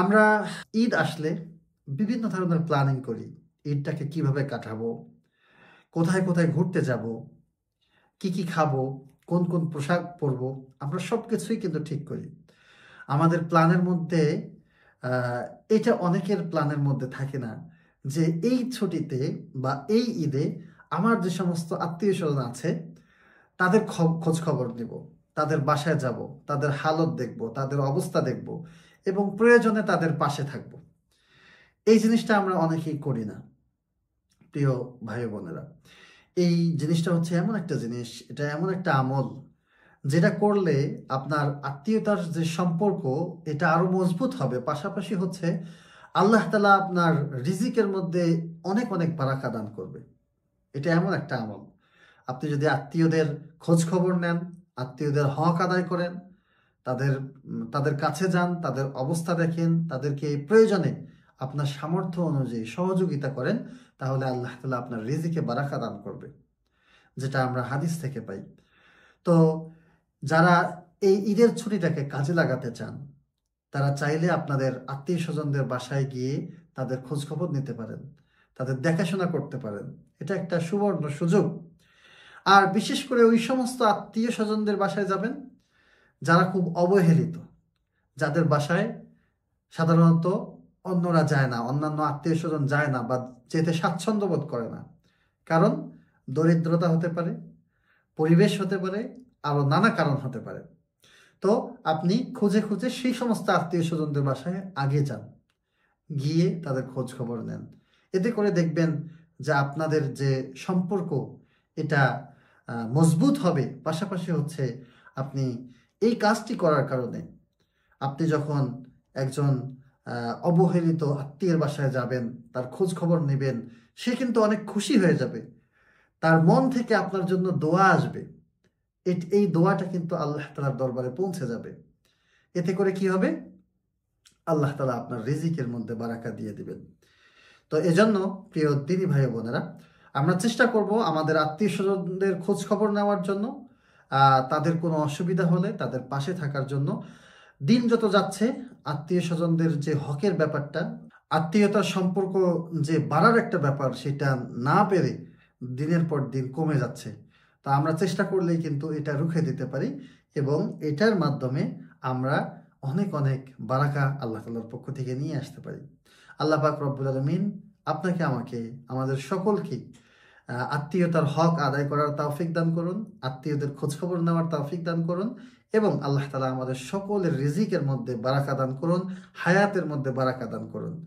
আমরা ঈদ আসলে বিভিন্ন ধরনের প্ল্যানিং করি ঈদটাকে কিভাবে কাটাবো কোথায় কোথায় ঘুরতে যাব কি কি খাবো কোন কোন পোশাক পরব আমরা সব কিছুই কিন্তু ঠিক করি আমাদের প্ল্যানের মধ্যে এটা অনেকের প্ল্যানের মধ্যে থাকে না যে এই ছুটিতে বা এই ঈদে আমার যে সমস্ত আত্মীয় স্বজন আছে তাদের খোঁজ খবর নেব তাদের বাসায় যাব তাদের হালত দেখব তাদের অবস্থা দেখব এবং প্রয়োজনে তাদের পাশে থাকব এই জিনিসটা আমরা অনেকেই করি না প্রিয় ভাই বোনেরা এই জিনিসটা হচ্ছে এমন একটা জিনিস এটা এমন একটা আমল যেটা করলে আপনার আত্মীয়তার যে সম্পর্ক এটা আরও মজবুত হবে পাশাপাশি হচ্ছে আল্লাহ তালা আপনার রিজিকের মধ্যে অনেক অনেক বারাকা দান করবে এটা এমন একটা আমল আপনি যদি আত্মীয়দের খোঁজ খবর নেন আত্মীয়দের হক আদায় করেন তাদের তাদের কাছে যান তাদের অবস্থা দেখেন তাদেরকে প্রয়োজনে আপনার সামর্থ্য অনুযায়ী সহযোগিতা করেন তাহলে আল্লাহ তালা আপনার রিজিকে বারাকা দান করবে যেটা আমরা হাদিস থেকে পাই তো যারা এই ঈদের ছুটিটাকে কাজে লাগাতে চান তারা চাইলে আপনাদের আত্মীয় স্বজনদের বাসায় গিয়ে তাদের খোঁজখবর নিতে পারেন তাদের দেখাশোনা করতে পারেন এটা একটা সুবর্ণ সুযোগ আর বিশেষ করে ওই সমস্ত আত্মীয় স্বজনদের বাসায় যাবেন যারা খুব অবহেলিত যাদের বাসায় সাধারণত অন্যরা যায় না অন্যান্য আত্মীয় স্বজন যায় না বা যেতে স্বাচ্ছন্দ্য বোধ করে না কারণ দরিদ্রতা হতে পারে পরিবেশ হতে পারে আরও নানা কারণ হতে পারে তো আপনি খুঁজে খুঁজে সেই সমস্ত আত্মীয় স্বজনদের বাসায় আগে যান গিয়ে তাদের খোঁজ খবর নেন এতে করে দেখবেন যে আপনাদের যে সম্পর্ক এটা মজবুত হবে পাশাপাশি হচ্ছে আপনি এই কাজটি করার কারণে আপনি যখন একজন অবহেলিত আত্মীয়ের বাসায় যাবেন তার খোঁজ খবর নেবেন সে কিন্তু অনেক খুশি হয়ে যাবে তার মন থেকে আপনার জন্য দোয়া আসবে এই দোয়াটা কিন্তু আল্লাহ তালার দরবারে পৌঁছে যাবে এতে করে কি হবে আল্লাহ তালা আপনার রিজিকের মধ্যে বারাকা দিয়ে দিবেন তো এজন্য প্রিয় দিদি ভাই বোনেরা আমরা চেষ্টা করব আমাদের আত্মীয় স্বজনদের খোঁজ খবর নেওয়ার জন্য তাদের কোনো অসুবিধা হলে তাদের পাশে থাকার জন্য দিন যত যাচ্ছে আত্মীয় স্বজনদের যে হকের ব্যাপারটা আত্মীয়তার সম্পর্ক যে বাড়ার একটা ব্যাপার সেটা না পেরে দিনের পর দিন কমে যাচ্ছে তা আমরা চেষ্টা করলেই কিন্তু এটা রুখে দিতে পারি এবং এটার মাধ্যমে আমরা অনেক অনেক বারাকা আল্লাহ তাল্লার পক্ষ থেকে নিয়ে আসতে পারি আল্লাহ পাক রব্বুল আলমিন আপনাকে আমাকে আমাদের সকলকে আত্মীয়তার হক আদায় করার তাওফিক দান করুন আত্মীয়দের খোঁজখবর নেওয়ার তাওফিক দান করুন এবং আল্লাহ তালা আমাদের সকলের রিজিকের মধ্যে বারাকা দান করুন হায়াতের মধ্যে বারাকা দান করুন